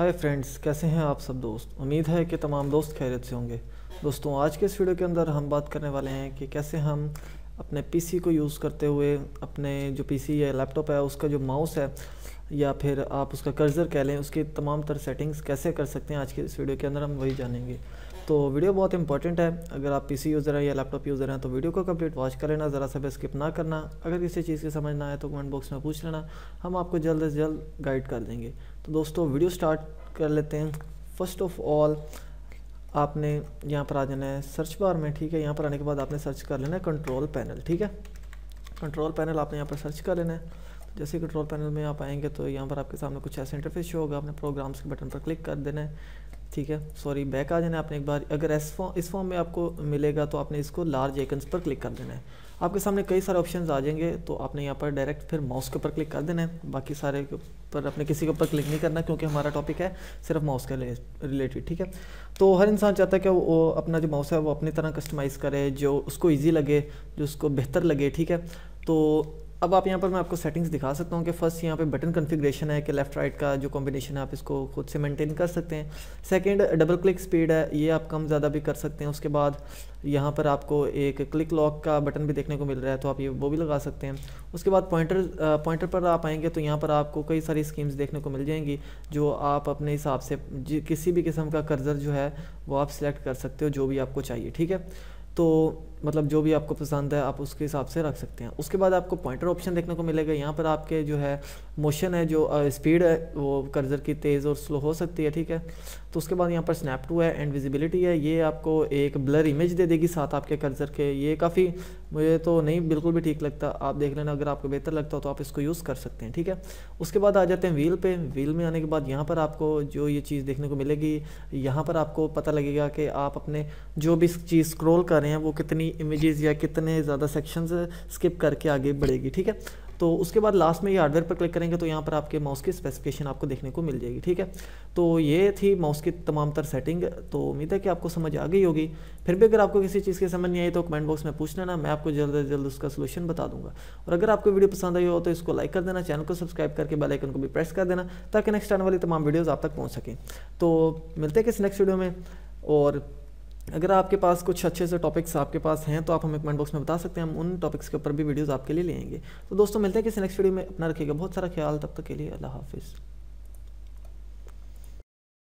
hi friends कैसे हैं आप सब दोस्त उम्मीद है कि तमाम दोस्त खैरियत से होंगे दोस्तों आज के इस वीडियो के अंदर हम बात करने वाले हैं कि कैसे हम अपने पीसी को यूज़ करते हुए अपने जो पीसी या लैपटॉप है उसका जो माउस है या फिर आप उसका कर्जर कह लें उसकी तमाम तरह सेटिंग्स कैसे कर सकते हैं आज के इस वीडियो के अंदर हम वही जानेंगे तो वीडियो बहुत इंपॉर्टेंट है अगर आप पीसी यूज़र हैं या लैपटॉप यूज़र हैं तो वीडियो को कंप्लीट वॉच कर लेना ज़रा सा स्किप ना करना अगर किसी चीज़ की समझ ना आए तो कमेंट बॉक्स में पूछ लेना हम आपको जल्द से जल्द गाइड कर देंगे तो दोस्तों वीडियो स्टार्ट कर लेते हैं फर्स्ट ऑफ ऑल आपने यहाँ पर आ जाना है सर्च बार में ठीक है यहाँ पर आने के बाद आपने सर्च कर लेना है कंट्रोल पैनल ठीक है कंट्रोल पैनल आपने यहाँ पर सर्च कर लेना है जैसे कंट्रोल पैनल में आप आएंगे तो यहाँ पर आपके सामने कुछ ऐसे इंटरफेस शो होगा आपने प्रोग्राम्स के बटन पर क्लिक कर देना है ठीक है सॉरी बैक आ जाना है आपने एक बार अगर एस फॉर्म इस फॉर्म में आपको मिलेगा तो आपने इसको लार्ज आइकन्स पर क्लिक कर देना है आपके सामने कई सारे ऑप्शन आ जाएंगे तो आपने यहाँ पर डायरेक्ट फिर माउस के ऊपर क्लिक कर देना है बाकी सारे पर अपने किसी के ऊपर क्लिक नहीं करना क्योंकि हमारा टॉपिक है सिर्फ माउस के रिलेटेड ठीक है तो हर इंसान चाहता है कि वो अपना जो माउस है वो अपनी तरह कस्टमाइज़ करे जो उसको ईजी लगे जो उसको बेहतर लगे ठीक है तो अब आप यहाँ पर मैं आपको सेटिंग्स दिखा सकता हूँ कि फर्स्ट यहाँ पे बटन कॉन्फ़िगरेशन है कि लेफ़्ट राइट का जो कॉम्बिनेशन है आप इसको खुद से मेंटेन कर सकते हैं सेकंड डबल क्लिक स्पीड है ये आप कम ज़्यादा भी कर सकते हैं उसके बाद यहाँ पर आपको एक क्लिक लॉक का बटन भी देखने को मिल रहा है तो आप ये वो भी लगा सकते हैं उसके बाद पॉइंटर पॉइंटर पर आप आएंगे तो यहाँ पर आपको कई सारी स्कीम्स देखने को मिल जाएंगी जो आप अपने हिसाब से किसी भी किस्म का कर्जर जो है वो आप सिलेक्ट कर सकते हो जो भी आपको चाहिए ठीक है तो मतलब जो भी आपको पसंद है आप उसके हिसाब से रख सकते हैं उसके बाद आपको पॉइंटर ऑप्शन देखने को मिलेगा यहाँ पर आपके जो है मोशन है जो स्पीड है वो कर्जर की तेज़ और स्लो हो सकती है ठीक है तो उसके बाद यहाँ पर स्नैप टू है एंड विजिबिलिटी है ये आपको एक ब्लर इमेज दे देगी साथ आपके कर्जर के ये काफ़ी मुझे तो नहीं बिल्कुल भी ठीक लगता आप देख लेना अगर आपको बेहतर लगता हो तो आप इसको यूज़ कर सकते हैं ठीक है उसके बाद आ जाते हैं व्हील पे व्हील में आने के बाद यहाँ पर आपको जो ये चीज़ देखने को मिलेगी यहाँ पर आपको पता लगेगा कि आप अपने जो भी चीज़ स्क्रोल कर रहे हैं वो कितनी इमेजेस या कितने ज़्यादा सेक्शंस स्किप करके आगे बढ़ेगी ठीक है तो उसके बाद लास्ट में ये हार्डवेयर पर क्लिक करेंगे तो यहाँ पर आपके माउस की स्पेसिफिकेशन आपको देखने को मिल जाएगी ठीक है तो ये थी माउस की तमाम तर सेटिंग तो उम्मीद है कि आपको समझ आ गई होगी फिर भी अगर आपको किसी चीज़ की समझ नहीं आई तो कमेंट बॉक्स में पूछ लेना मैं आपको जल्द से जल्द उसका सोल्यूशन बता दूंगा और अगर आपको वीडियो पसंद आई हो तो इसको लाइक कर देना चैनल को सब्सक्राइब करके बेलाइकन को भी प्रेस कर देना ताकि नेक्स्ट आने वाली तमाम वीडियोज़ आप तक पहुँच सकें तो मिलते हैं किसी नेक्स्ट वीडियो में और अगर आपके पास कुछ अच्छे से टॉपिक्स आपके पास हैं तो आप हमें कमेंट बॉक्स में बता सकते हैं हम उन टॉपिक्स के ऊपर भी वीडियोस आपके लिए लेंगे तो दोस्तों मिलते हैं किसी नेक्स्ट वीडियो में अपना रखिएगा बहुत सारा ख्याल तब तक के लिए अल्लाह हाफिज़